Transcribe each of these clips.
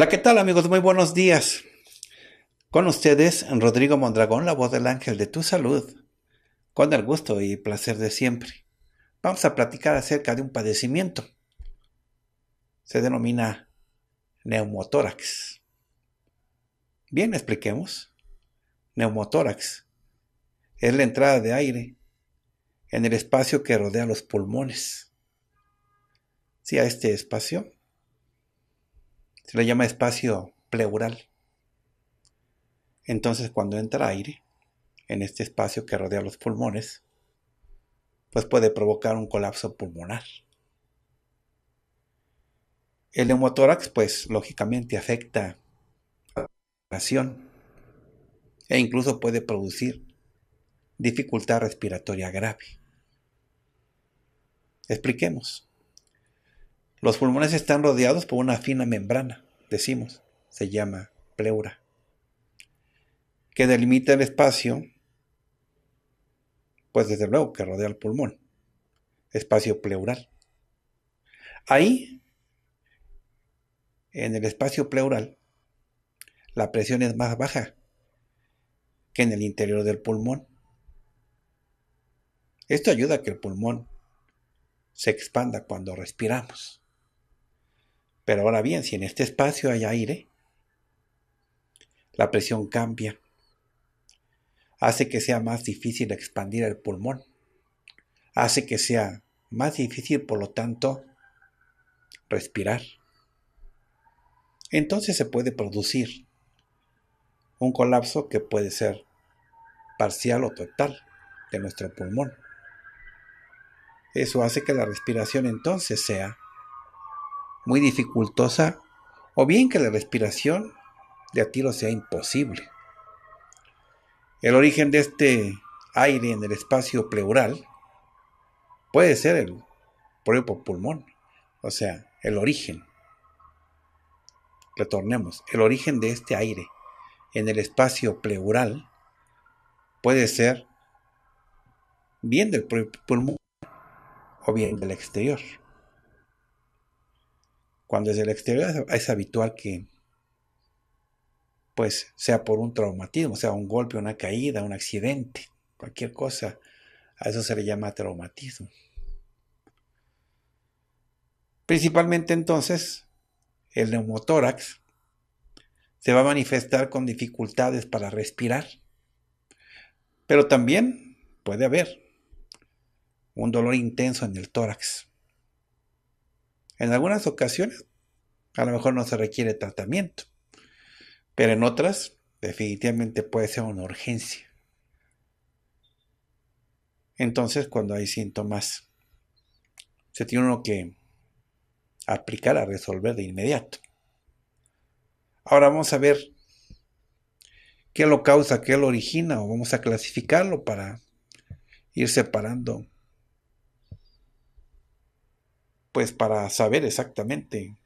Hola, ¿qué tal amigos? Muy buenos días. Con ustedes, Rodrigo Mondragón, la voz del ángel de tu salud, con el gusto y placer de siempre. Vamos a platicar acerca de un padecimiento. Se denomina neumotórax. Bien, expliquemos. Neumotórax es la entrada de aire en el espacio que rodea los pulmones. Si sí, a este espacio se le llama espacio pleural. Entonces cuando entra aire en este espacio que rodea los pulmones, pues puede provocar un colapso pulmonar. El neumotórax, pues lógicamente afecta la respiración e incluso puede producir dificultad respiratoria grave. Expliquemos. Los pulmones están rodeados por una fina membrana, decimos, se llama pleura, que delimita el espacio, pues desde luego que rodea el pulmón, espacio pleural. Ahí, en el espacio pleural, la presión es más baja que en el interior del pulmón. Esto ayuda a que el pulmón se expanda cuando respiramos. Pero ahora bien, si en este espacio hay aire, la presión cambia, hace que sea más difícil expandir el pulmón, hace que sea más difícil, por lo tanto, respirar. Entonces se puede producir un colapso que puede ser parcial o total de nuestro pulmón. Eso hace que la respiración entonces sea muy dificultosa o bien que la respiración de a tiro sea imposible. El origen de este aire en el espacio pleural puede ser el propio pulmón, o sea, el origen. Retornemos, el origen de este aire en el espacio pleural puede ser bien del propio pulmón o bien del exterior. Cuando es el exterior es habitual que, pues, sea por un traumatismo, sea un golpe, una caída, un accidente, cualquier cosa, a eso se le llama traumatismo. Principalmente entonces, el neumotórax se va a manifestar con dificultades para respirar, pero también puede haber un dolor intenso en el tórax. En algunas ocasiones, a lo mejor no se requiere tratamiento, pero en otras, definitivamente puede ser una urgencia. Entonces, cuando hay síntomas, se tiene uno que aplicar a resolver de inmediato. Ahora vamos a ver qué lo causa, qué lo origina, o vamos a clasificarlo para ir separando pues para saber exactamente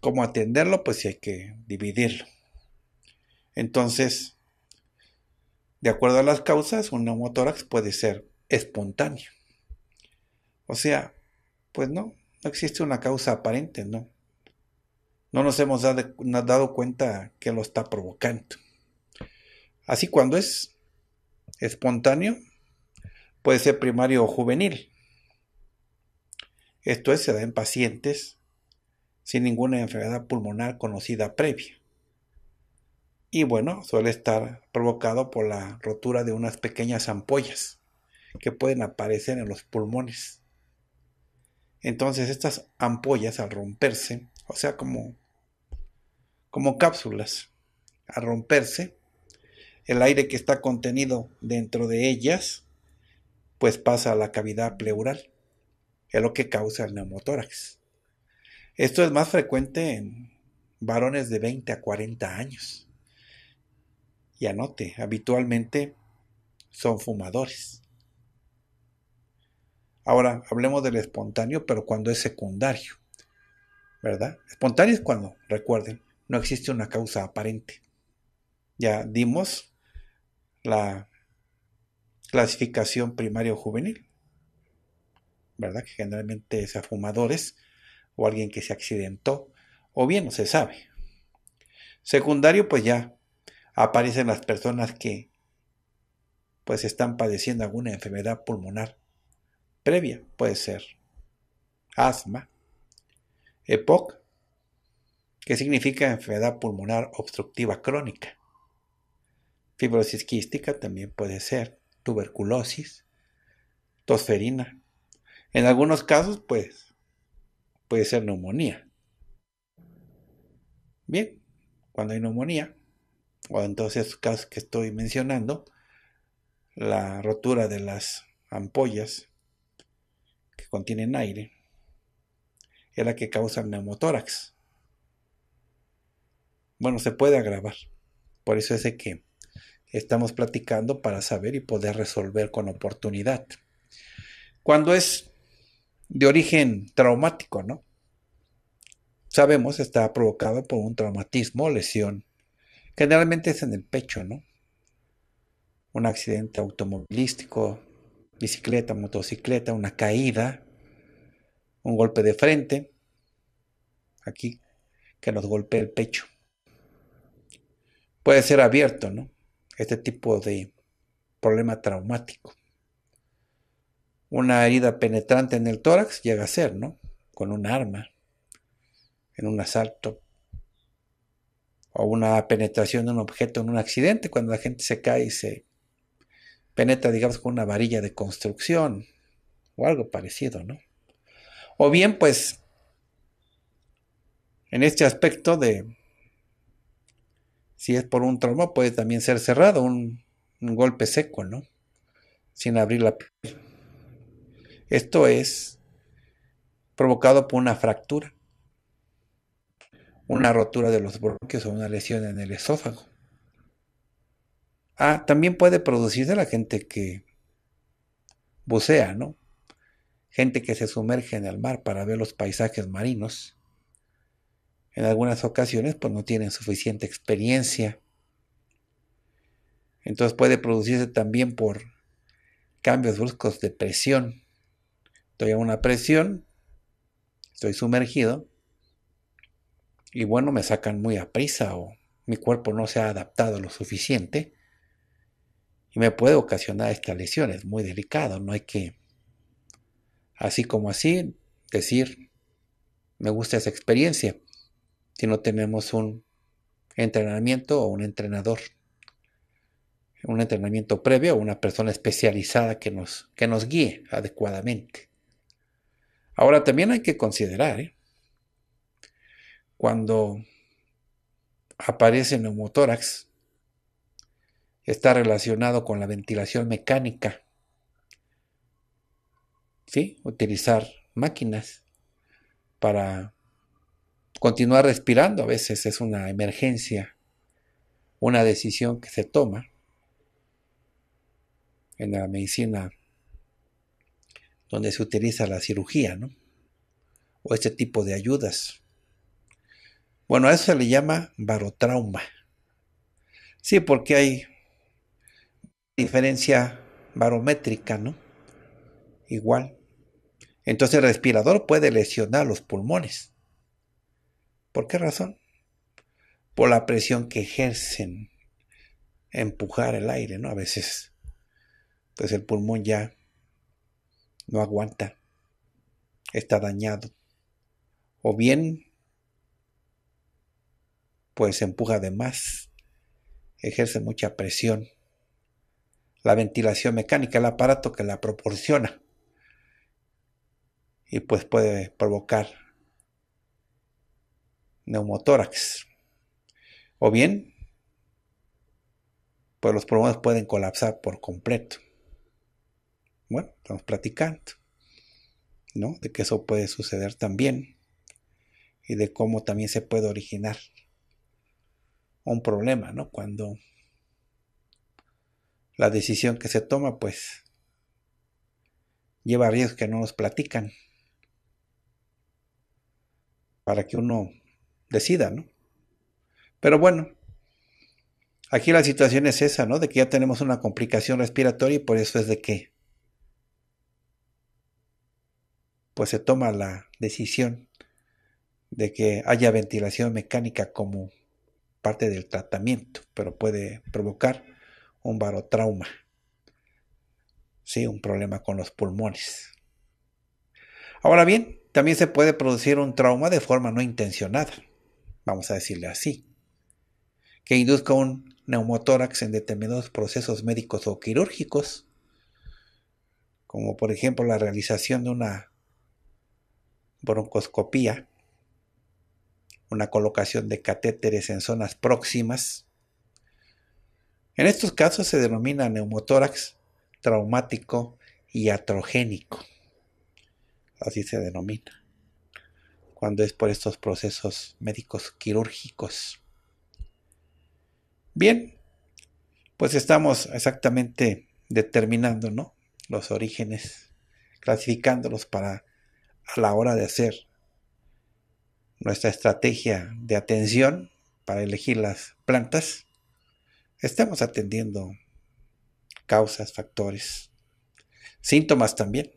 cómo atenderlo, pues si hay que dividirlo. Entonces, de acuerdo a las causas, un neumotórax puede ser espontáneo. O sea, pues no, no existe una causa aparente, ¿no? No nos hemos dado cuenta que lo está provocando. Así cuando es espontáneo, puede ser primario o juvenil. Esto se da en pacientes sin ninguna enfermedad pulmonar conocida previa. Y bueno, suele estar provocado por la rotura de unas pequeñas ampollas que pueden aparecer en los pulmones. Entonces estas ampollas al romperse, o sea, como, como cápsulas, al romperse, el aire que está contenido dentro de ellas, pues pasa a la cavidad pleural es lo que causa el neumotórax. Esto es más frecuente en varones de 20 a 40 años. Y anote, habitualmente son fumadores. Ahora, hablemos del espontáneo, pero cuando es secundario, ¿verdad? Espontáneo es cuando, recuerden, no existe una causa aparente. Ya dimos la clasificación o juvenil. ¿verdad? Que generalmente sea fumadores o alguien que se accidentó, o bien no se sabe. Secundario, pues ya aparecen las personas que pues están padeciendo alguna enfermedad pulmonar previa, puede ser asma, EPOC, que significa enfermedad pulmonar obstructiva crónica. Fibrosis quística también puede ser, tuberculosis, tosferina, en algunos casos, pues, puede ser neumonía. Bien, cuando hay neumonía, o en todos esos casos que estoy mencionando, la rotura de las ampollas que contienen aire es la que causa neumotórax. Bueno, se puede agravar. Por eso es que estamos platicando para saber y poder resolver con oportunidad. Cuando es de origen traumático, ¿no? Sabemos está provocado por un traumatismo lesión. Generalmente es en el pecho, ¿no? Un accidente automovilístico, bicicleta, motocicleta, una caída, un golpe de frente, aquí, que nos golpea el pecho. Puede ser abierto, ¿no? Este tipo de problema traumático una herida penetrante en el tórax llega a ser, ¿no? Con un arma, en un asalto, o una penetración de un objeto en un accidente, cuando la gente se cae y se penetra, digamos, con una varilla de construcción, o algo parecido, ¿no? O bien, pues, en este aspecto de, si es por un trauma, puede también ser cerrado, un, golpe seco, ¿no? Sin abrir la esto es provocado por una fractura, una rotura de los bronquios o una lesión en el esófago. Ah, también puede producirse la gente que bucea, ¿no? Gente que se sumerge en el mar para ver los paisajes marinos. En algunas ocasiones, pues no tienen suficiente experiencia. Entonces puede producirse también por cambios bruscos de presión Estoy a una presión, estoy sumergido y bueno, me sacan muy a prisa o mi cuerpo no se ha adaptado lo suficiente y me puede ocasionar esta lesión. Es muy delicado, no hay que, así como así, decir, me gusta esa experiencia, si no tenemos un entrenamiento o un entrenador, un entrenamiento previo o una persona especializada que nos, que nos guíe adecuadamente. Ahora también hay que considerar, ¿eh? cuando aparece el neumotórax, está relacionado con la ventilación mecánica. ¿Sí? Utilizar máquinas para continuar respirando. A veces es una emergencia, una decisión que se toma en la medicina donde se utiliza la cirugía, ¿no? O este tipo de ayudas. Bueno, a eso se le llama barotrauma. Sí, porque hay diferencia barométrica, ¿no? Igual. Entonces el respirador puede lesionar los pulmones. ¿Por qué razón? Por la presión que ejercen empujar el aire, ¿no? A veces. pues el pulmón ya no aguanta, está dañado. O bien, pues empuja de más, ejerce mucha presión. La ventilación mecánica, el aparato que la proporciona, y pues puede provocar neumotórax. O bien, pues los pulmones pueden colapsar por completo. Bueno, estamos platicando, ¿no? De que eso puede suceder también y de cómo también se puede originar un problema, ¿no? Cuando la decisión que se toma, pues, lleva riesgo que no nos platican para que uno decida, ¿no? Pero bueno, aquí la situación es esa, ¿no? De que ya tenemos una complicación respiratoria y por eso es de que pues se toma la decisión de que haya ventilación mecánica como parte del tratamiento, pero puede provocar un barotrauma, sí, un problema con los pulmones. Ahora bien, también se puede producir un trauma de forma no intencionada, vamos a decirle así, que induzca un neumotórax en determinados procesos médicos o quirúrgicos, como por ejemplo la realización de una broncoscopía, una colocación de catéteres en zonas próximas. En estos casos se denomina neumotórax traumático y atrogénico. Así se denomina. Cuando es por estos procesos médicos quirúrgicos. Bien, pues estamos exactamente determinando ¿no? los orígenes, clasificándolos para a la hora de hacer nuestra estrategia de atención para elegir las plantas, estamos atendiendo causas, factores, síntomas también.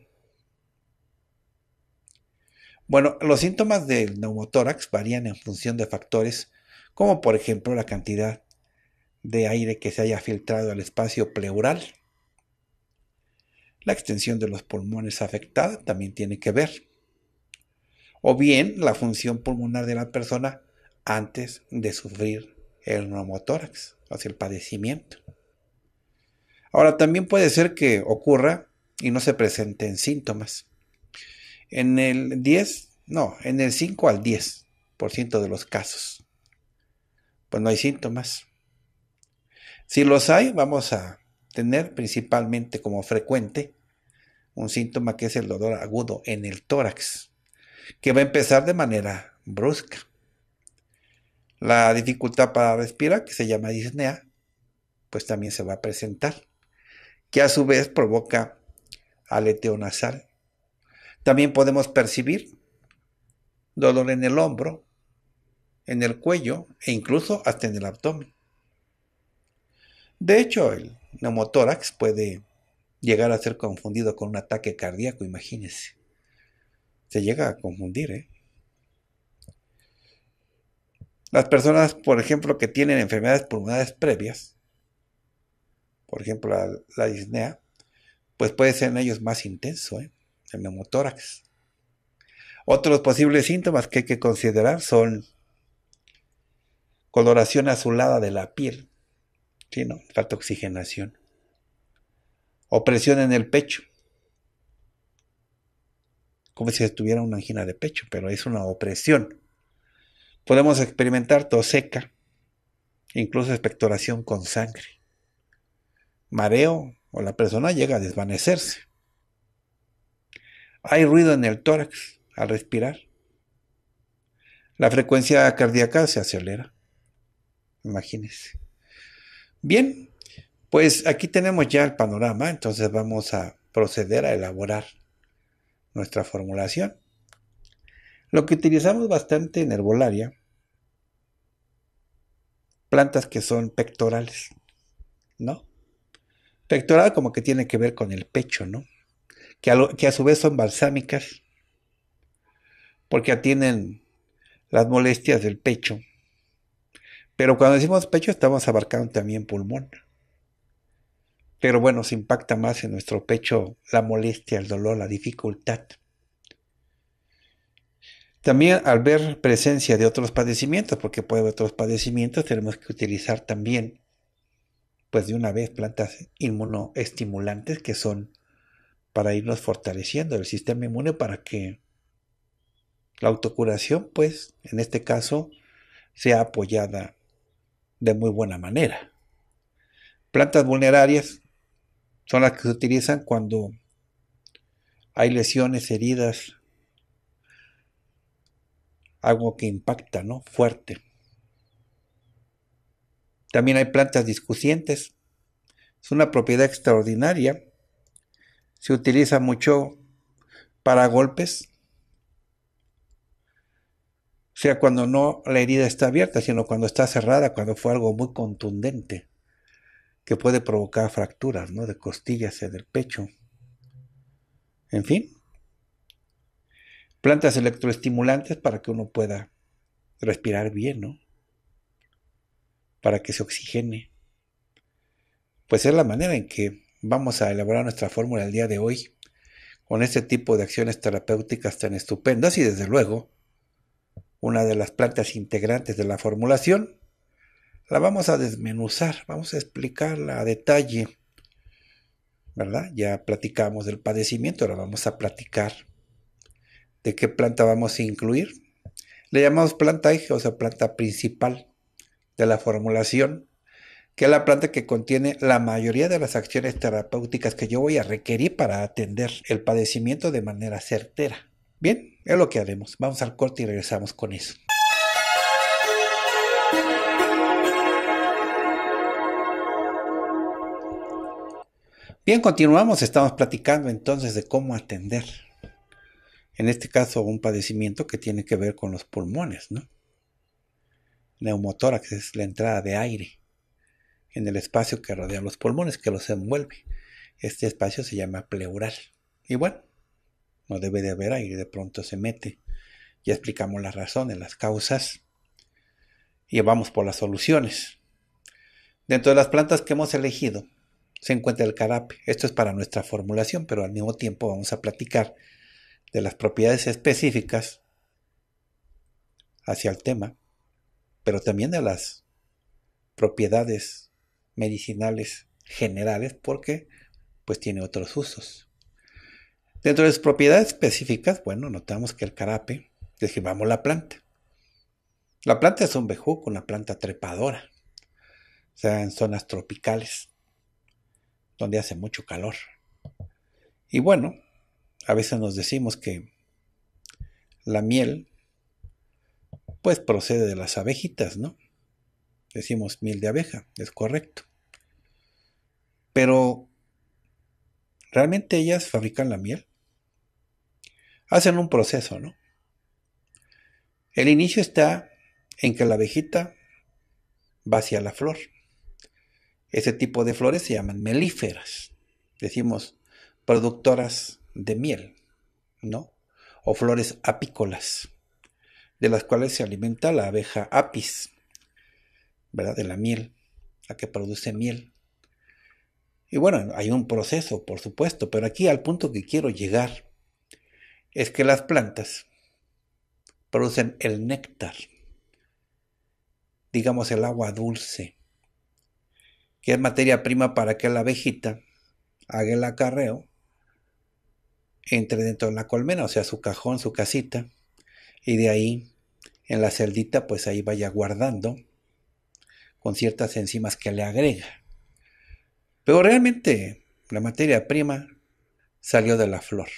Bueno, los síntomas del neumotórax varían en función de factores como por ejemplo la cantidad de aire que se haya filtrado al espacio pleural. La extensión de los pulmones afectada también tiene que ver o bien la función pulmonar de la persona antes de sufrir el neumotórax, o sea, el padecimiento. Ahora, también puede ser que ocurra y no se presenten síntomas. En el 10, no, en el 5 al 10% de los casos, pues no hay síntomas. Si los hay, vamos a tener principalmente como frecuente un síntoma que es el dolor agudo en el tórax, que va a empezar de manera brusca. La dificultad para respirar, que se llama disnea, pues también se va a presentar, que a su vez provoca aleteo nasal. También podemos percibir dolor en el hombro, en el cuello e incluso hasta en el abdomen. De hecho, el neumotórax puede llegar a ser confundido con un ataque cardíaco, imagínense se llega a confundir. ¿eh? Las personas, por ejemplo, que tienen enfermedades pulmonares previas, por ejemplo la, disnea, pues puede ser en ellos más intenso, ¿eh? el neumotórax. Otros posibles síntomas que hay que considerar son coloración azulada de la piel, ¿sí, no? falta oxigenación, opresión en el pecho, como si estuviera una angina de pecho, pero es una opresión. Podemos experimentar tos seca, incluso expectoración con sangre, mareo o la persona llega a desvanecerse. Hay ruido en el tórax al respirar. La frecuencia cardíaca se acelera. Imagínense. Bien, pues aquí tenemos ya el panorama, entonces vamos a proceder a elaborar nuestra formulación. Lo que utilizamos bastante en herbolaria, plantas que son pectorales, ¿no? Pectoral como que tiene que ver con el pecho, ¿no? Que a, que a su vez son balsámicas, porque atienden las molestias del pecho. Pero cuando decimos pecho estamos abarcando también pulmón. Pero bueno, se impacta más en nuestro pecho la molestia, el dolor, la dificultad. También al ver presencia de otros padecimientos, porque puede haber otros padecimientos, tenemos que utilizar también, pues de una vez, plantas inmunoestimulantes que son para irnos fortaleciendo el sistema inmune para que la autocuración, pues, en este caso, sea apoyada de muy buena manera. Plantas vulnerarias son las que se utilizan cuando hay lesiones, heridas, algo que impacta, ¿no? Fuerte. También hay plantas discusientes. Es una propiedad extraordinaria. Se utiliza mucho para golpes. O sea, cuando no la herida está abierta, sino cuando está cerrada, cuando fue algo muy contundente que puede provocar fracturas ¿no? de costillas y del pecho. En fin, plantas electroestimulantes para que uno pueda respirar bien, ¿no? Para que se oxigene. Pues es la manera en que vamos a elaborar nuestra fórmula el día de hoy con este tipo de acciones terapéuticas tan estupendas y desde luego una de las plantas integrantes de la formulación la vamos a desmenuzar, vamos a explicarla a detalle, ¿verdad? Ya platicamos del padecimiento, ahora vamos a platicar de qué planta vamos a incluir. Le llamamos planta eje, o sea, planta principal de la formulación, que es la planta que contiene la mayoría de las acciones terapéuticas que yo voy a requerir para atender el padecimiento de manera certera. Bien, es lo que haremos. Vamos al corte y regresamos con eso. Bien, continuamos. Estamos platicando entonces de cómo atender, en este caso, un padecimiento que tiene que ver con los pulmones, ¿no? Neumotórax es la entrada de aire en el espacio que rodea los pulmones, que los envuelve. Este espacio se llama pleural. Y bueno, no debe de haber aire, de pronto se mete. Ya explicamos las razones, las causas y vamos por las soluciones. Dentro de las plantas que hemos elegido, se encuentra el carape. Esto es para nuestra formulación, pero al mismo tiempo vamos a platicar de las propiedades específicas hacia el tema, pero también de las propiedades medicinales generales porque pues tiene otros usos. Dentro de las propiedades específicas, bueno, notamos que el carape, vamos la planta. La planta es un bejuco, una planta trepadora, o sea, en zonas tropicales donde hace mucho calor. Y bueno, a veces nos decimos que la miel, pues procede de las abejitas, ¿no? Decimos miel de abeja, es correcto. Pero, ¿realmente ellas fabrican la miel? Hacen un proceso, ¿no? El inicio está en que la abejita va hacia la flor ese tipo de flores se llaman melíferas, decimos productoras de miel, ¿no? O flores apícolas, de las cuales se alimenta la abeja apis, ¿verdad? De la miel, la que produce miel. Y bueno, hay un proceso, por supuesto, pero aquí al punto que quiero llegar es que las plantas producen el néctar, digamos el agua dulce que es materia prima para que la abejita haga el acarreo, entre dentro de la colmena, o sea, su cajón, su casita, y de ahí en la celdita, pues ahí vaya guardando con ciertas enzimas que le agrega. Pero realmente la materia prima salió de la flor,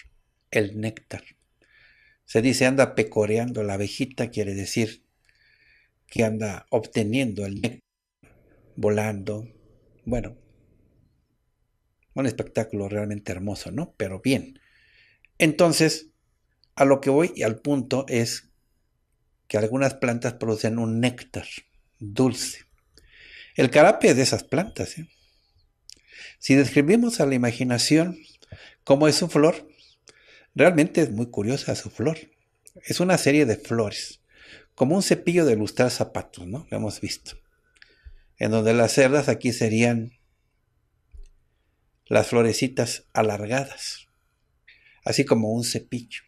el néctar. Se dice anda pecoreando la abejita, quiere decir que anda obteniendo el néctar, volando, bueno, un espectáculo realmente hermoso, ¿no? Pero bien. Entonces, a lo que voy y al punto es que algunas plantas producen un néctar dulce. El carape es de esas plantas. ¿eh? Si describimos a la imaginación cómo es su flor, realmente es muy curiosa su flor. Es una serie de flores, como un cepillo de lustrar zapatos, ¿no? Lo hemos visto en donde las cerdas aquí serían las florecitas alargadas, así como un cepillo,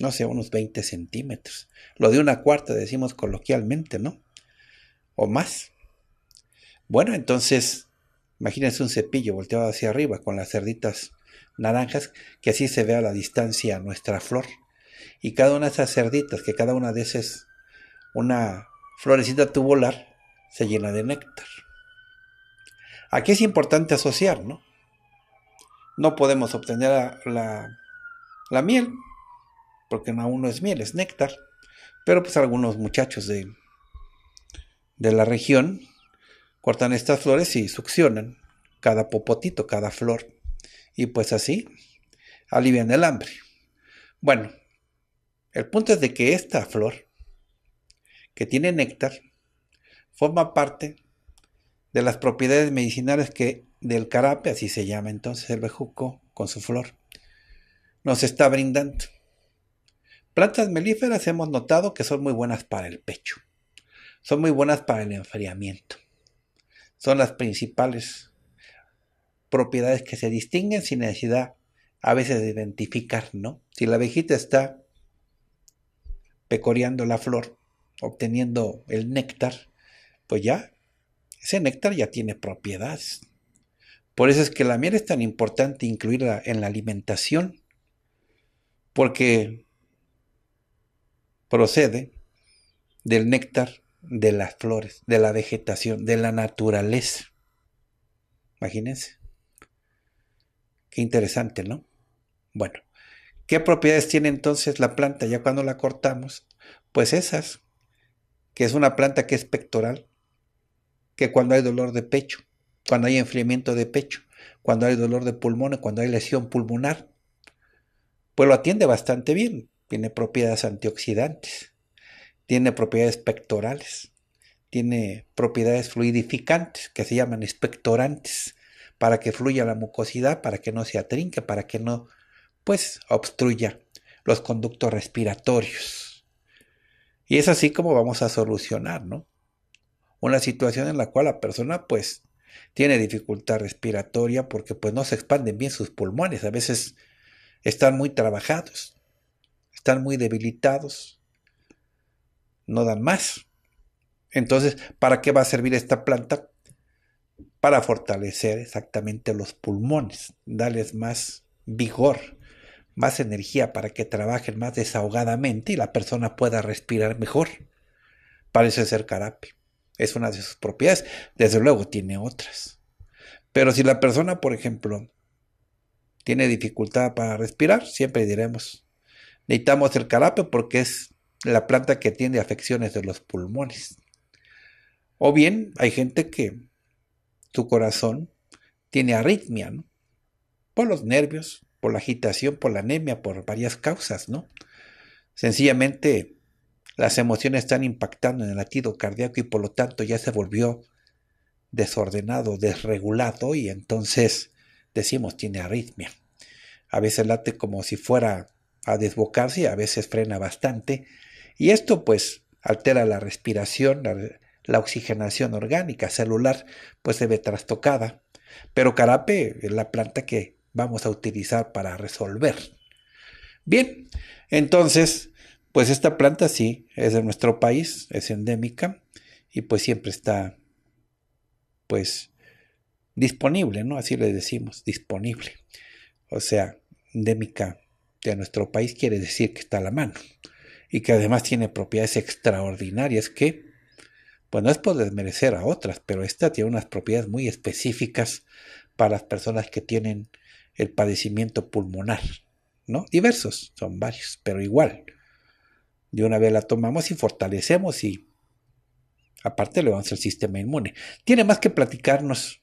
no sé, unos 20 centímetros. Lo de una cuarta, decimos coloquialmente, ¿no? O más. Bueno, entonces, imagínense un cepillo volteado hacia arriba con las cerditas naranjas, que así se ve a la distancia nuestra flor. Y cada una de esas cerditas, que cada una de esas una florecita tubular, se llena de néctar. Aquí es importante asociar, ¿no? No podemos obtener la, miel, porque aún no es miel, es néctar. Pero pues algunos muchachos de, de la región cortan estas flores y succionan cada popotito, cada flor. Y pues así alivian el hambre. Bueno, el punto es de que esta flor que tiene néctar forma parte de las propiedades medicinales que del carape, así se llama entonces el bejuco con su flor, nos está brindando. Plantas melíferas hemos notado que son muy buenas para el pecho, son muy buenas para el enfriamiento. Son las principales propiedades que se distinguen sin necesidad a veces de identificar, ¿no? Si la abejita está pecoreando la flor, obteniendo el néctar, pues ya, ese néctar ya tiene propiedades. Por eso es que la miel es tan importante incluirla en la alimentación, porque procede del néctar de las flores, de la vegetación, de la naturaleza. Imagínense. Qué interesante, ¿no? Bueno, ¿qué propiedades tiene entonces la planta ya cuando la cortamos? Pues esas, que es una planta que es pectoral, que cuando hay dolor de pecho, cuando hay enfriamiento de pecho, cuando hay dolor de pulmón, cuando hay lesión pulmonar. Pues lo atiende bastante bien. Tiene propiedades antioxidantes, tiene propiedades pectorales, tiene propiedades fluidificantes que se llaman expectorantes para que fluya la mucosidad, para que no se atrinque, para que no, pues, obstruya los conductos respiratorios. Y es así como vamos a solucionar, ¿no? una situación en la cual la persona pues tiene dificultad respiratoria porque pues no se expanden bien sus pulmones, a veces están muy trabajados, están muy debilitados, no dan más. Entonces, ¿para qué va a servir esta planta? Para fortalecer exactamente los pulmones, darles más vigor, más energía para que trabajen más desahogadamente y la persona pueda respirar mejor. Parece ser carapio es una de sus propiedades. Desde luego tiene otras. Pero si la persona, por ejemplo, tiene dificultad para respirar, siempre diremos, necesitamos el carape porque es la planta que tiene afecciones de los pulmones. O bien hay gente que su corazón tiene arritmia, ¿no? Por los nervios, por la agitación, por la anemia, por varias causas, ¿no? Sencillamente las emociones están impactando en el latido cardíaco y por lo tanto ya se volvió desordenado, desregulado y entonces decimos tiene arritmia. A veces late como si fuera a desbocarse a veces frena bastante y esto pues altera la respiración, la, la oxigenación orgánica celular pues se ve trastocada. Pero carape es la planta que vamos a utilizar para resolver. Bien, entonces pues esta planta sí, es de nuestro país, es endémica y pues siempre está pues disponible, ¿no? Así le decimos, disponible. O sea, endémica de nuestro país quiere decir que está a la mano y que además tiene propiedades extraordinarias que, pues no es por desmerecer a otras, pero esta tiene unas propiedades muy específicas para las personas que tienen el padecimiento pulmonar, ¿no? Diversos, son varios, pero igual. De una vez la tomamos y fortalecemos y aparte le vamos al sistema inmune. Tiene más que platicarnos.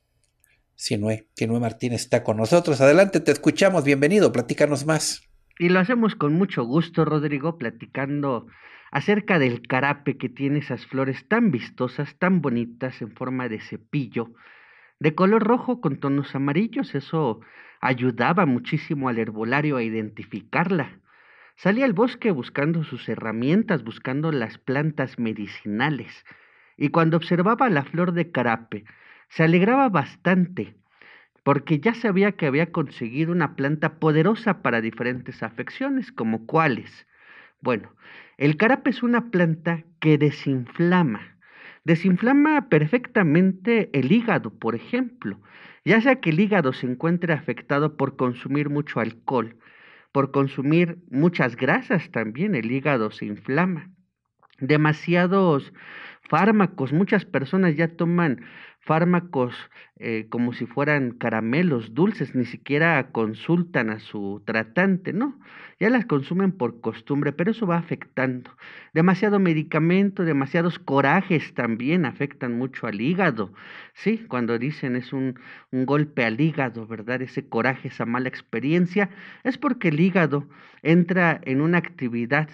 que Noé Martínez está con nosotros. Adelante, te escuchamos. Bienvenido, platícanos más. Y lo hacemos con mucho gusto, Rodrigo, platicando acerca del carape que tiene esas flores tan vistosas, tan bonitas, en forma de cepillo, de color rojo con tonos amarillos. Eso ayudaba muchísimo al herbolario a identificarla. Salía al bosque buscando sus herramientas, buscando las plantas medicinales, y cuando observaba la flor de carape, se alegraba bastante, porque ya sabía que había conseguido una planta poderosa para diferentes afecciones, como cuáles. Bueno, el carape es una planta que desinflama. Desinflama perfectamente el hígado, por ejemplo, ya sea que el hígado se encuentre afectado por consumir mucho alcohol, por consumir muchas grasas también el hígado se inflama. Demasiados fármacos, muchas personas ya toman fármacos eh, como si fueran caramelos dulces, ni siquiera consultan a su tratante, ¿no? Ya las consumen por costumbre, pero eso va afectando. Demasiado medicamento, demasiados corajes también afectan mucho al hígado, ¿sí? Cuando dicen es un, un golpe al hígado, ¿verdad? Ese coraje, esa mala experiencia, es porque el hígado entra en una actividad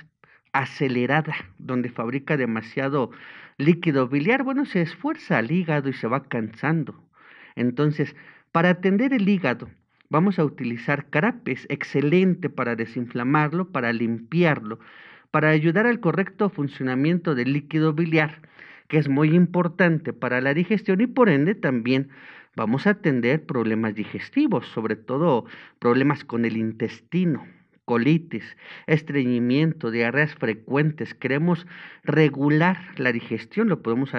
acelerada, donde fabrica demasiado líquido biliar, bueno, se esfuerza el hígado y se va cansando. Entonces, para atender el hígado, vamos a utilizar carapes, excelente para desinflamarlo, para limpiarlo, para ayudar al correcto funcionamiento del líquido biliar, que es muy importante para la digestión y por ende también vamos a atender problemas digestivos, sobre todo problemas con el intestino colitis, estreñimiento, diarreas frecuentes. Queremos regular la digestión, lo podemos,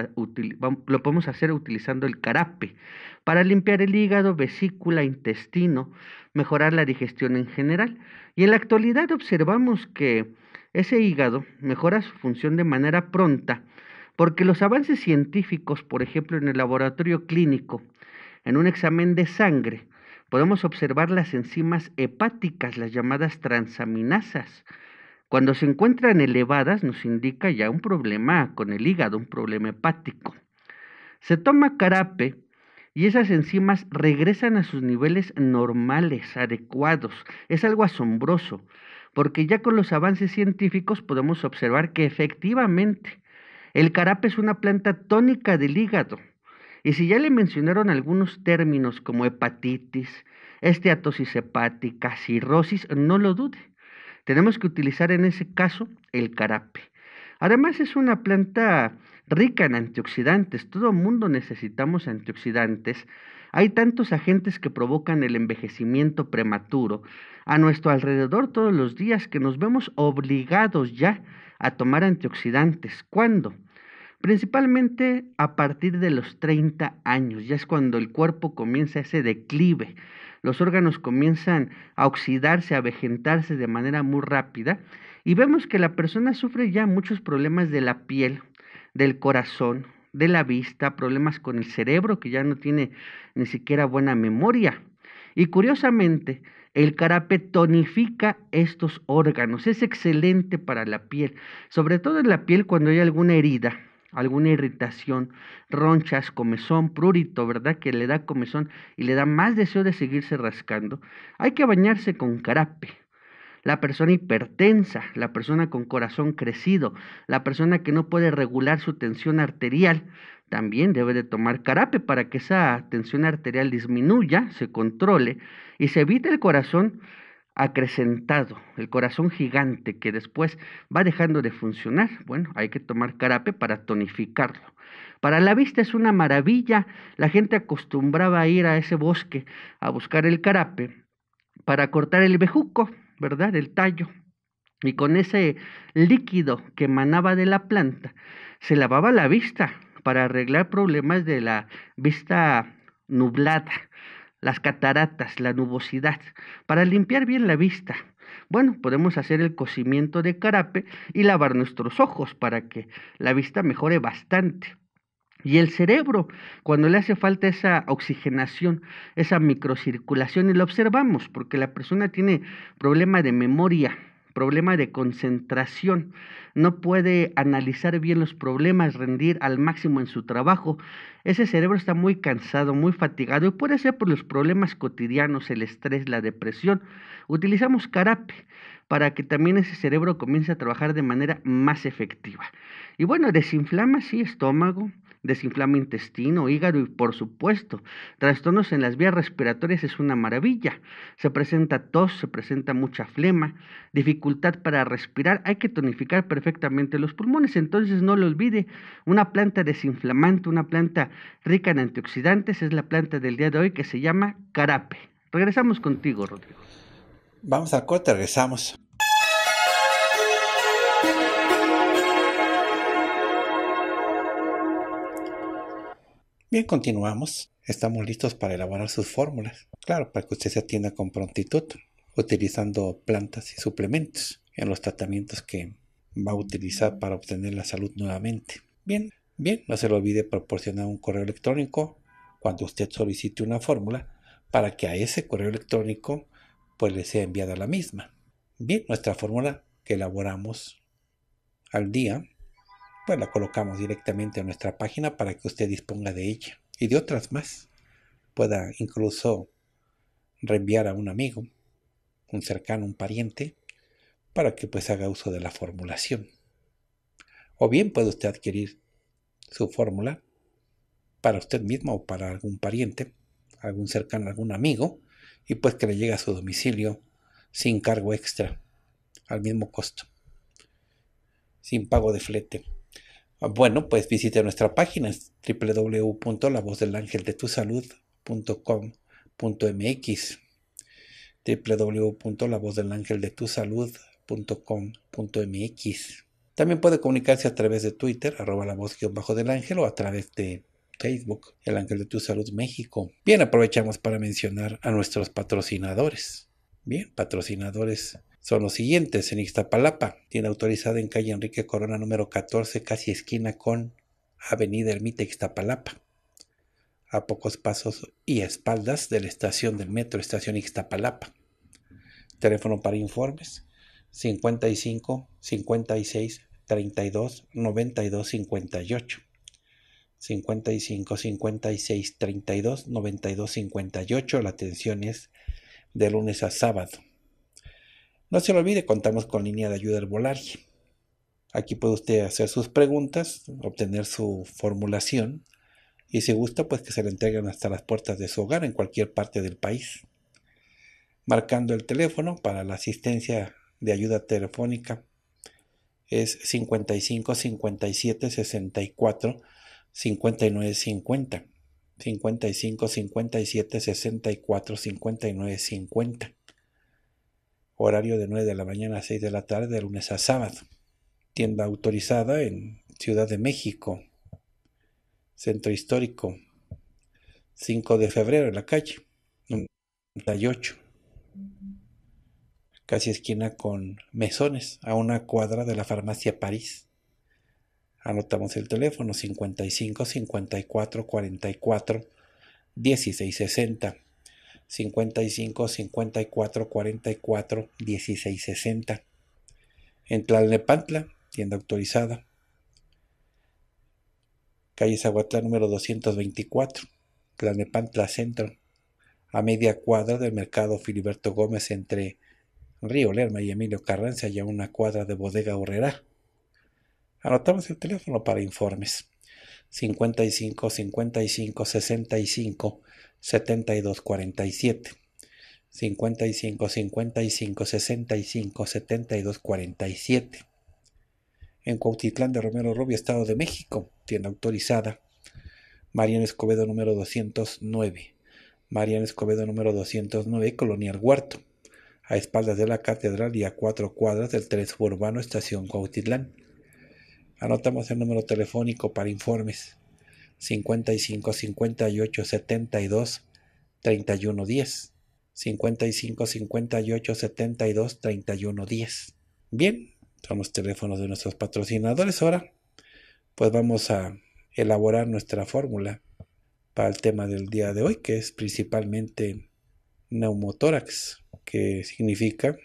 lo podemos hacer utilizando el carape para limpiar el hígado, vesícula, intestino, mejorar la digestión en general. Y en la actualidad observamos que ese hígado mejora su función de manera pronta porque los avances científicos, por ejemplo, en el laboratorio clínico, en un examen de sangre, podemos observar las enzimas hepáticas, las llamadas transaminasas. Cuando se encuentran elevadas nos indica ya un problema con el hígado, un problema hepático. Se toma carape y esas enzimas regresan a sus niveles normales, adecuados. Es algo asombroso, porque ya con los avances científicos podemos observar que efectivamente el carape es una planta tónica del hígado y si ya le mencionaron algunos términos como hepatitis, esteatosis hepática, cirrosis, no lo dude. Tenemos que utilizar en ese caso el carape. Además es una planta rica en antioxidantes. Todo mundo necesitamos antioxidantes. Hay tantos agentes que provocan el envejecimiento prematuro a nuestro alrededor todos los días que nos vemos obligados ya a tomar antioxidantes. ¿Cuándo? Principalmente a partir de los 30 años, ya es cuando el cuerpo comienza ese declive. Los órganos comienzan a oxidarse, a vegetarse de manera muy rápida y vemos que la persona sufre ya muchos problemas de la piel, del corazón, de la vista, problemas con el cerebro que ya no tiene ni siquiera buena memoria. Y curiosamente, el carape tonifica estos órganos, es excelente para la piel, sobre todo en la piel cuando hay alguna herida alguna irritación, ronchas, comezón, prurito, ¿verdad? Que le da comezón y le da más deseo de seguirse rascando. Hay que bañarse con carape. La persona hipertensa, la persona con corazón crecido, la persona que no puede regular su tensión arterial, también debe de tomar carape para que esa tensión arterial disminuya, se controle y se evite el corazón acrecentado, el corazón gigante que después va dejando de funcionar, bueno, hay que tomar carape para tonificarlo. Para la vista es una maravilla, la gente acostumbraba a ir a ese bosque a buscar el carape para cortar el bejuco, ¿verdad? El tallo. Y con ese líquido que emanaba de la planta, se lavaba la vista para arreglar problemas de la vista nublada las cataratas, la nubosidad, para limpiar bien la vista. Bueno, podemos hacer el cocimiento de carape y lavar nuestros ojos para que la vista mejore bastante. Y el cerebro, cuando le hace falta esa oxigenación, esa microcirculación, y lo observamos, porque la persona tiene problema de memoria, problema de concentración, no puede analizar bien los problemas, rendir al máximo en su trabajo. Ese cerebro está muy cansado, muy fatigado y puede ser por los problemas cotidianos, el estrés, la depresión. Utilizamos carape para que también ese cerebro comience a trabajar de manera más efectiva. Y bueno, desinflama sí estómago, desinflama intestino, hígado y por supuesto, trastornos en las vías respiratorias es una maravilla. Se presenta tos, se presenta mucha flema, dificultad para respirar, hay que tonificar perfectamente los pulmones, entonces no lo olvide, una planta desinflamante, una planta rica en antioxidantes es la planta del día de hoy que se llama carape. Regresamos contigo, Rodrigo. Vamos a corte, regresamos. Bien, continuamos. Estamos listos para elaborar sus fórmulas. Claro, para que usted se atienda con prontitud, utilizando plantas y suplementos en los tratamientos que va a utilizar para obtener la salud nuevamente. Bien, bien, no se le olvide proporcionar un correo electrónico cuando usted solicite una fórmula para que a ese correo electrónico pues, le sea enviada la misma. Bien, nuestra fórmula que elaboramos al día pues la colocamos directamente en nuestra página para que usted disponga de ella y de otras más. Pueda incluso reenviar a un amigo, un cercano, un pariente, para que pues haga uso de la formulación. O bien puede usted adquirir su fórmula para usted mismo o para algún pariente, algún cercano, algún amigo, y pues que le llegue a su domicilio sin cargo extra, al mismo costo, sin pago de flete. Bueno, pues visite nuestra página www.lavozdelangeldetusalud.com.mx www.lavozdelangeldetusalud.com.mx También puede comunicarse a través de Twitter, arroba la voz bajo del ángel o a través de Facebook, El Ángel de Tu Salud México. Bien, aprovechamos para mencionar a nuestros patrocinadores. Bien, patrocinadores son los siguientes. En Ixtapalapa, tiene autorizada en calle Enrique Corona número 14, casi esquina con Avenida Ermita Ixtapalapa, a pocos pasos y espaldas de la estación del metro, estación Ixtapalapa. Teléfono para informes 55 56 32 92 58. 55 56 32 92 58. La atención es de lunes a sábado. No se lo olvide, contamos con línea de ayuda herbolaria. Aquí puede usted hacer sus preguntas, obtener su formulación y si gusta, pues que se le entreguen hasta las puertas de su hogar en cualquier parte del país. Marcando el teléfono para la asistencia de ayuda telefónica es 55 57 64 59 50. 55 57 64 59 50 horario de 9 de la mañana a 6 de la tarde, de lunes a sábado. Tienda autorizada en Ciudad de México, Centro Histórico, 5 de febrero en la calle, 98. Casi esquina con Mesones, a una cuadra de la farmacia París. Anotamos el teléfono 55 54 44 1660. 55 54 44 16 60. En Tlalnepantla, tienda autorizada. Calle Zaguatlán número 224, Tlalnepantla Centro, a media cuadra del mercado Filiberto Gómez entre Río Lerma y Emilio Carranza y a una cuadra de Bodega Horrera. Anotamos el teléfono para informes 55 55 65 72 47. 55 55 65 72 47. En Cuautitlán de Romero Rubio, Estado de México, tienda autorizada. Mariano Escobedo número 209. Mariano Escobedo número 209, Colonial Huerto, a espaldas de la catedral y a cuatro cuadras del Tresfo Urbano, Estación Cuautitlán. Anotamos el número telefónico para informes 55 58 72 31 10. 55 58 72 31 10. Bien, son los teléfonos de nuestros patrocinadores. Ahora, pues vamos a elaborar nuestra fórmula para el tema del día de hoy, que es principalmente neumotórax, que significa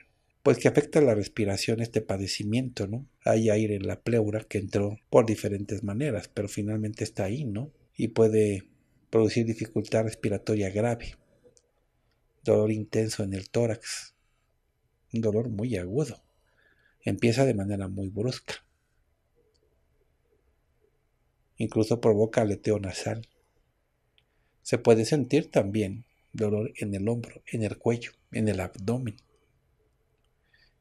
pues que afecta la respiración este padecimiento, ¿no? hay aire en la pleura que entró por diferentes maneras, pero finalmente está ahí, ¿no? Y puede producir dificultad respiratoria grave, dolor intenso en el tórax, un dolor muy agudo. Empieza de manera muy brusca. Incluso provoca aleteo nasal. Se puede sentir también dolor en el hombro, en el cuello, en el abdomen.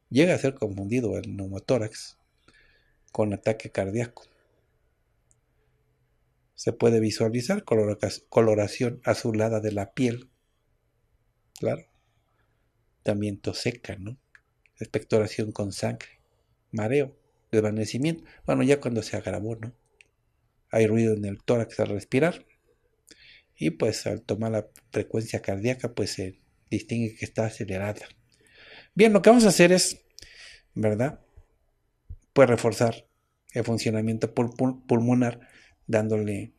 Llega a ser confundido el neumotórax con ataque cardíaco. Se puede visualizar coloración azulada de la piel. Claro. También tos seca, ¿no? Espectoración con sangre. Mareo. Desvanecimiento. Bueno, ya cuando se agravó, ¿no? Hay ruido en el tórax al respirar. Y pues al tomar la frecuencia cardíaca, pues se distingue que está acelerada. Bien, lo que vamos a hacer es, ¿verdad? puede reforzar el funcionamiento pulmonar dándole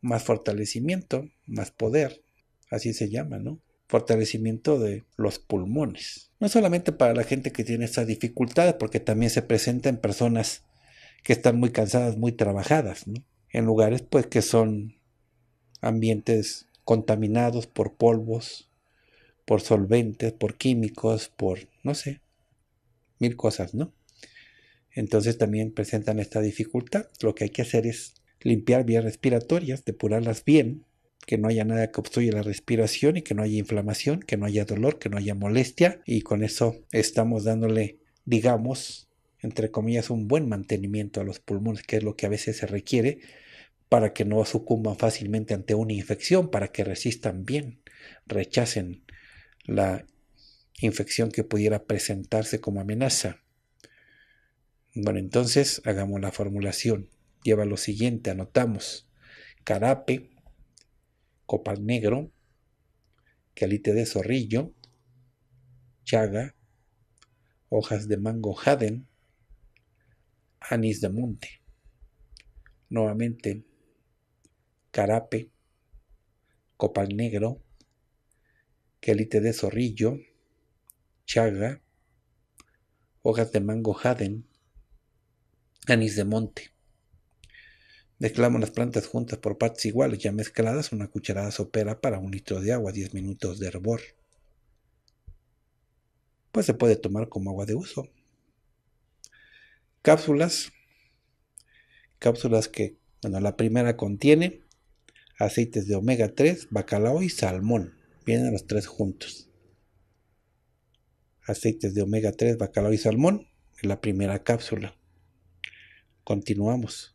más fortalecimiento, más poder, así se llama, ¿no? Fortalecimiento de los pulmones. No solamente para la gente que tiene estas dificultades, porque también se presenta en personas que están muy cansadas, muy trabajadas, ¿no? En lugares pues que son ambientes contaminados por polvos, por solventes, por químicos, por, no sé, mil cosas, ¿no? entonces también presentan esta dificultad. Lo que hay que hacer es limpiar vías respiratorias, depurarlas bien, que no haya nada que obstruya la respiración y que no haya inflamación, que no haya dolor, que no haya molestia y con eso estamos dándole, digamos, entre comillas, un buen mantenimiento a los pulmones, que es lo que a veces se requiere para que no sucumban fácilmente ante una infección, para que resistan bien, rechacen la infección que pudiera presentarse como amenaza. Bueno, entonces hagamos la formulación. Lleva lo siguiente, anotamos. Carape, copal negro, calite de zorrillo, chaga, hojas de mango jaden, anís de monte. Nuevamente, carape, copal negro, calite de zorrillo, chaga, hojas de mango jaden, anís de monte. mezclamos las plantas juntas por partes iguales, ya mezcladas, una cucharada sopera para un litro de agua, 10 minutos de hervor. Pues se puede tomar como agua de uso. Cápsulas. Cápsulas que, bueno, la primera contiene aceites de omega 3, bacalao y salmón. Vienen los tres juntos. Aceites de omega 3, bacalao y salmón en la primera cápsula. Continuamos.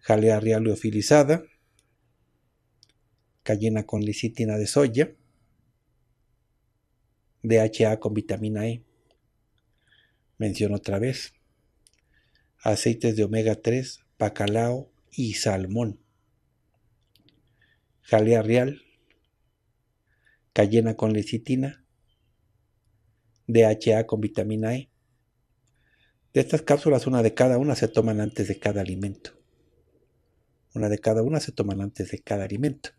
Jalea real liofilizada, cayena con lecitina de soya, DHA con vitamina E. Menciono otra vez. Aceites de omega 3, bacalao y salmón. Jalea real, cayena con lecitina, DHA con vitamina E. De estas cápsulas, una de cada una se toman antes de cada alimento. Una de cada una se toman antes de cada alimento.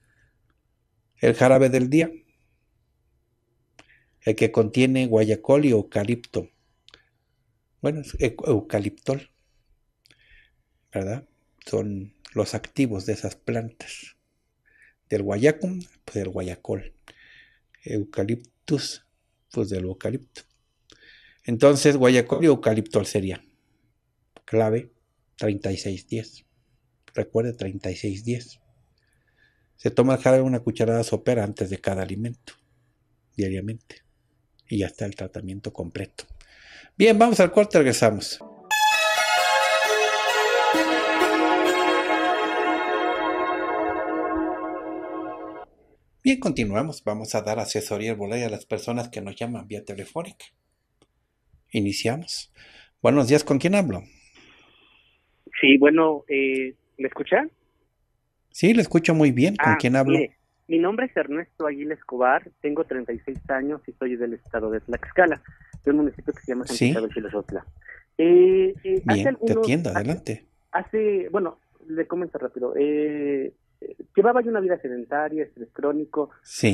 El jarabe del día, el que contiene guayacol y eucalipto. Bueno, e-, eucaliptol, ¿verdad? Son los activos de esas plantas. Del guayacum, pues del guayacol. Eucaliptus, pues del eucalipto. Entonces, guayacol y eucaliptol sería clave 3610. Recuerde 3610. Se toma cada una cucharada sopera antes de cada alimento, diariamente. Y ya está el tratamiento completo. Bien, vamos al corte, regresamos. Bien, continuamos. Vamos a dar asesoría herbolaria a las personas que nos llaman vía telefónica. Iniciamos. Buenos días, ¿con quién hablo? Sí, bueno, eh, ¿me escucha? Sí, le escucho muy bien. ¿Con ah, quién hablo? mi nombre es Ernesto Aguila Escobar, tengo 36 años y soy del estado de Tlaxcala, de un municipio que se llama San de Filosofla. Eh, eh bien, te adelante. Hace, bueno, le comento rápido. Eh, llevaba yo una vida sedentaria, estrés crónico,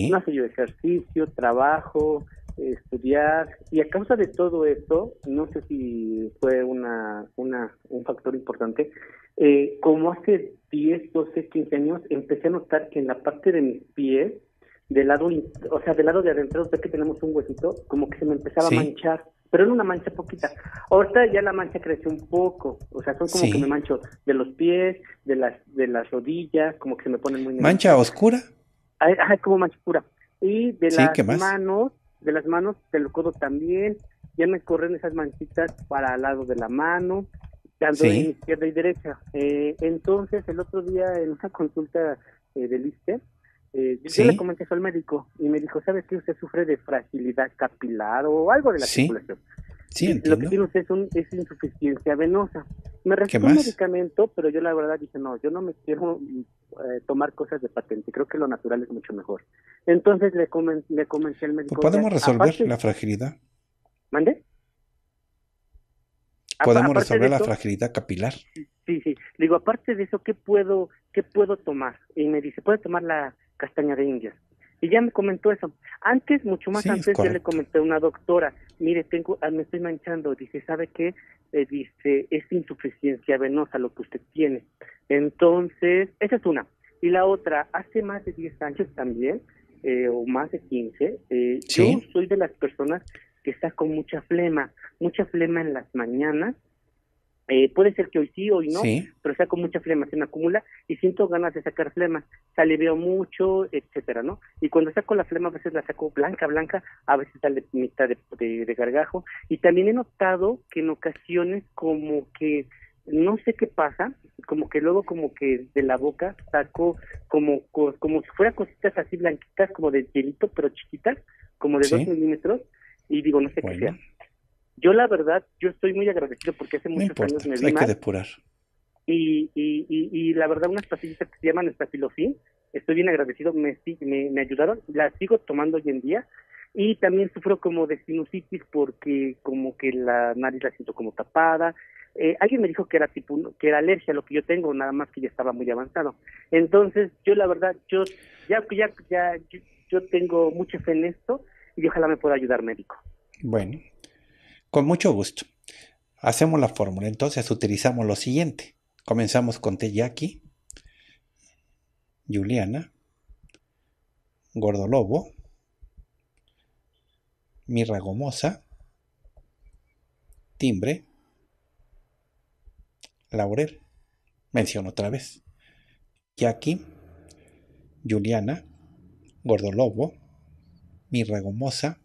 no hacía ejercicio, trabajo, estudiar y a causa de todo esto, no sé si fue una, una un factor importante, eh, como hace 10, 12, 15 años empecé a notar que en la parte de mis pies, del lado, o sea, del lado de adentro, que tenemos un huesito, como que se me empezaba a manchar, pero era una mancha poquita. Ahorita ya la mancha creció un poco, o sea, son como que me mancho de los pies, de las de las rodillas, como que se me ponen muy... ¿Mancha oscura? como mancha oscura. Y de las manos, de las manos, del codo también, ya me corren esas manchitas para al lado de la mano, tanto en izquierda y derecha. Eh, entonces, el otro día en una consulta eh, del ISTE, eh, yo le comenté eso al médico y me dijo, ¿sabes que usted sufre de fragilidad capilar o algo de la circulación? Sí, Lo que tiene usted es, es insuficiencia venosa. Me recibió un medicamento, pero yo la verdad dije, no, yo no me quiero eh, tomar cosas de patente, creo que lo natural es mucho mejor. Entonces le, comencé el médico. ¿Podemos resolver la fragilidad? ¿Mande? ¿Podemos resolver la fragilidad capilar? Sí, sí. digo, aparte de eso, ¿qué puedo, qué puedo tomar? Y me dice, puede tomar la castaña de indias. Y ya me comentó eso. Antes, mucho más antes, ya le comenté a una doctora, mire, tengo, ah, me estoy manchando. Dice, ¿sabe qué? Eh, dice, es insuficiencia venosa lo que usted tiene. Entonces, esa es una. Y la otra, hace más de 10 años también, eh, o más de 15, eh, yo soy de las personas que está con mucha flema, mucha flema en las mañanas eh, puede ser que hoy sí, hoy no, pero saco mucha flema, se me acumula y siento ganas de sacar flema, sale veo mucho, etcétera, ¿no? Y cuando saco la flema, a veces la saco blanca, blanca, a veces sale mitad de, de, gargajo. Y también he notado que en ocasiones como que no sé qué pasa, como que luego como que de la boca saco como como si fuera cositas así blanquitas, como de hielito, pero chiquitas, como de dos milímetros, y digo, no sé qué sea yo la verdad, yo estoy muy agradecido porque hace muchos años me pues, vi que depurar. Y, y, y, la verdad, unas pastillitas que se llaman estafilofin, estoy bien agradecido, me, me, ayudaron, las sigo tomando hoy en día. Y también sufro como de sinusitis porque como que la nariz la siento como tapada, eh, alguien me dijo que era tipo que era alergia a lo que yo tengo nada más que ya estaba muy avanzado entonces yo la verdad yo ya ya ya yo tengo mucha fe en esto y ojalá me pueda ayudar médico bueno con mucho gusto. Hacemos la fórmula. Entonces utilizamos lo siguiente. Comenzamos con Teyaki, Juliana, Gordolobo, Mirra Timbre, Laurel. Menciono otra vez. Jackie, Juliana, Gordolobo, Mirra Gomosa,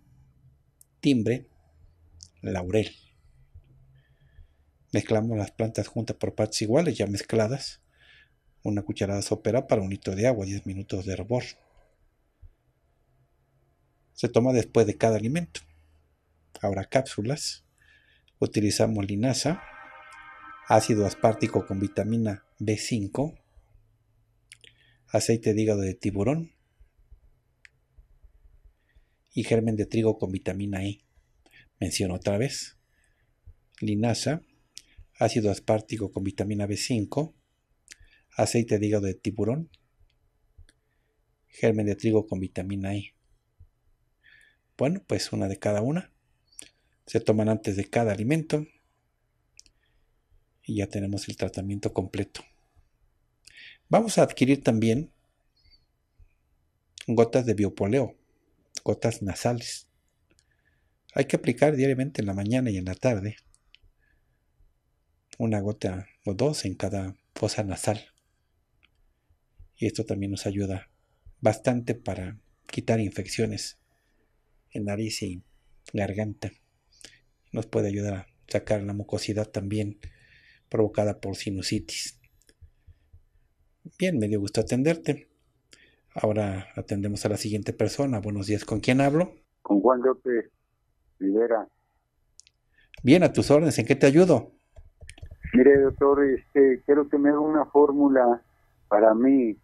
Timbre, laurel. Mezclamos las plantas juntas por partes iguales, ya mezcladas. Una cucharada sopera para un litro de agua, 10 minutos de hervor. Se toma después de cada alimento. Ahora cápsulas. Utilizamos linaza, ácido aspartico con vitamina B5, aceite de hígado de tiburón y germen de trigo con vitamina E menciono otra vez, linaza, ácido aspartico con vitamina B5, aceite de hígado de tiburón, germen de trigo con vitamina E. Bueno, pues una de cada una. Se toman antes de cada alimento y ya tenemos el tratamiento completo. Vamos a adquirir también gotas de biopoleo, gotas nasales. Hay que aplicar diariamente en la mañana y en la tarde una gota o dos en cada fosa nasal. Y esto también nos ayuda bastante para quitar infecciones en nariz y garganta. Nos puede ayudar a sacar la mucosidad también provocada por sinusitis. Bien, me dio gusto atenderte. Ahora atendemos a la siguiente persona. Buenos días, ¿con quién hablo? Con Juan López. Rivera. Bien, a tus órdenes, ¿en qué te ayudo? Mire, doctor, este, quiero que me haga una fórmula para mí.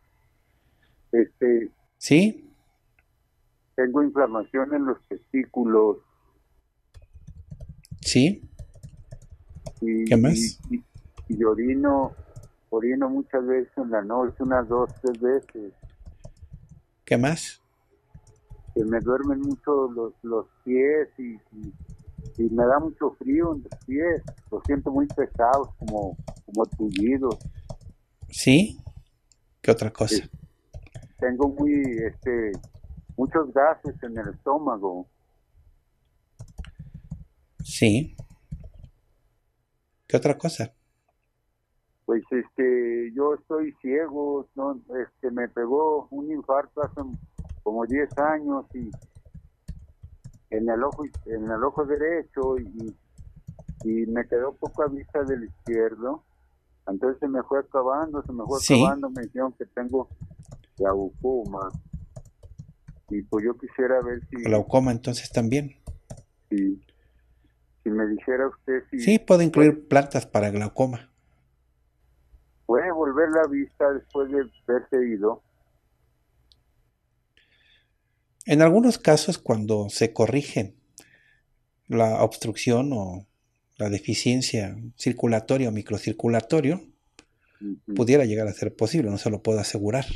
Este, ¿Sí? Tengo inflamación en los testículos. ¿Sí? ¿Qué más? Y, orino, muchas veces en la noche, unas dos, tres veces. ¿Qué más? me duermen mucho los, los pies y, me da mucho frío en los pies. Los siento muy pesados, como, como tullidos. ¿Sí? ¿Qué otra cosa? Tengo muy, este, muchos gases en el estómago. Sí. ¿Qué otra cosa? Pues este, yo estoy ciego, no, este, me pegó un infarto hace como 10 años y en el ojo en el ojo derecho y, me quedó poca vista del izquierdo entonces se me fue acabando se me fue acabando me dijeron que tengo glaucoma y pues yo quisiera ver si glaucoma entonces también si, si me dijera usted si sí puede incluir plantas para glaucoma puede volver la vista después de verse ido en algunos casos, cuando se corrige la obstrucción o la deficiencia circulatoria o microcirculatorio, pudiera llegar a ser posible, no se lo puedo asegurar.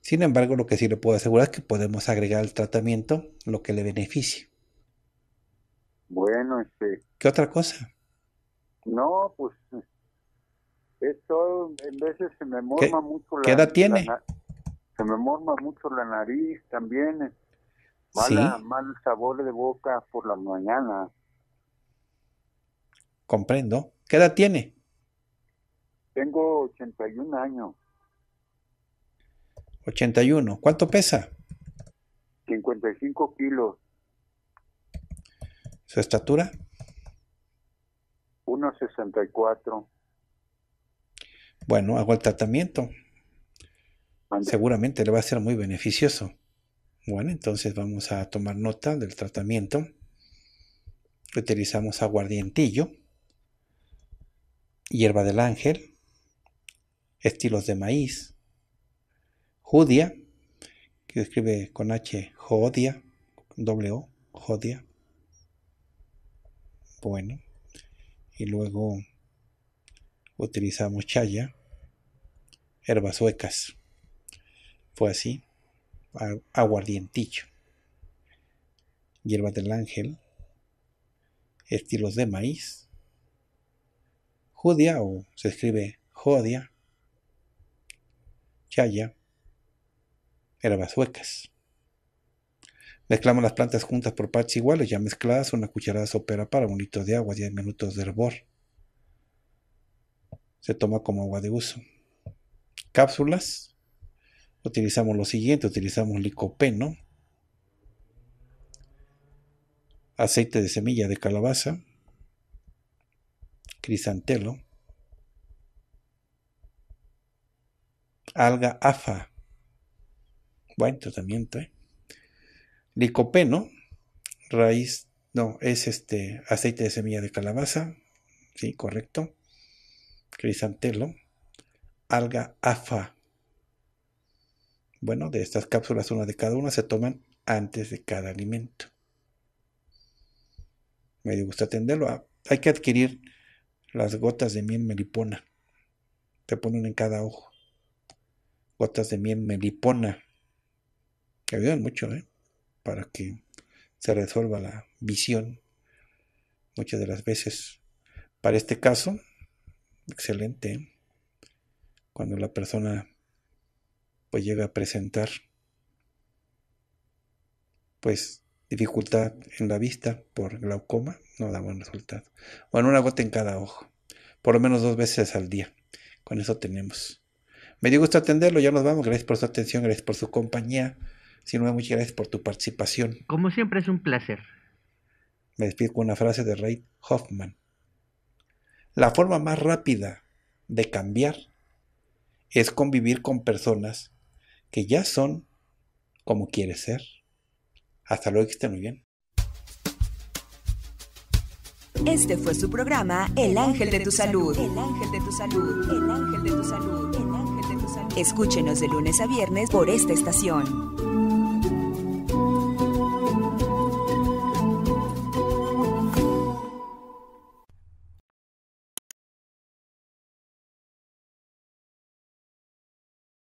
Sin embargo, lo que sí le puedo asegurar es que podemos agregar al tratamiento lo que le beneficie. Bueno, este. ¿Qué otra cosa? No, pues. Esto, en veces se me morma mucho la. ¿Qué edad tiene? se me morma mucho la nariz también, Mala, Mal sabor de boca por la mañana. Comprendo. ¿Qué edad tiene? Tengo 81 años. 81. ¿Cuánto pesa? 55 kilos. ¿Su estatura? 1,64. Bueno, hago el tratamiento. Seguramente le va a ser muy beneficioso. Bueno, entonces vamos a tomar nota del tratamiento. Utilizamos aguardientillo, hierba del ángel, estilos de maíz, judía, que escribe con H, jodia, W, jodia. Bueno, y luego utilizamos chaya, hierbas huecas. Fue así aguardientillo, hierba del ángel, estilos de maíz, judia, o se escribe jodia, chaya, herbas huecas. Mezclamos las plantas juntas por partes iguales, ya mezcladas, una cucharada sopera para un litro de agua, 10 minutos de hervor. Se toma como agua de uso. Cápsulas, utilizamos lo siguiente, utilizamos licopeno, aceite de semilla de calabaza, crisantelo, alga afa, buen tratamiento, licopeno, raíz, no, es este aceite de semilla de calabaza, sí, correcto, crisantelo, alga afa, bueno, de estas cápsulas, una de cada una se toman antes de cada alimento. Me gusta atenderlo. Ah, hay que adquirir las gotas de miel melipona. Te ponen en cada ojo. Gotas de miel melipona. Que ayudan mucho, ¿eh? Para que se resuelva la visión. Muchas de las veces. Para este caso, excelente. ¿eh? Cuando la persona pues llega a presentar pues dificultad en la vista por glaucoma, no da buen resultado. Bueno, una gota en cada ojo, por lo menos dos veces al día. Con eso tenemos. Me dio gusto atenderlo, ya nos vamos. Gracias por su atención, gracias por su compañía. Sin no muchas gracias por tu participación. Como siempre, es un placer. Me despido con una frase de Ray Hoffman. La forma más rápida de cambiar es convivir con personas que ya son como quieres ser. Hasta luego, que estén muy bien. Este fue su programa El Ángel de tu Salud. El Ángel de tu Salud. El Ángel de tu Salud. Escúchenos de lunes a viernes por esta estación.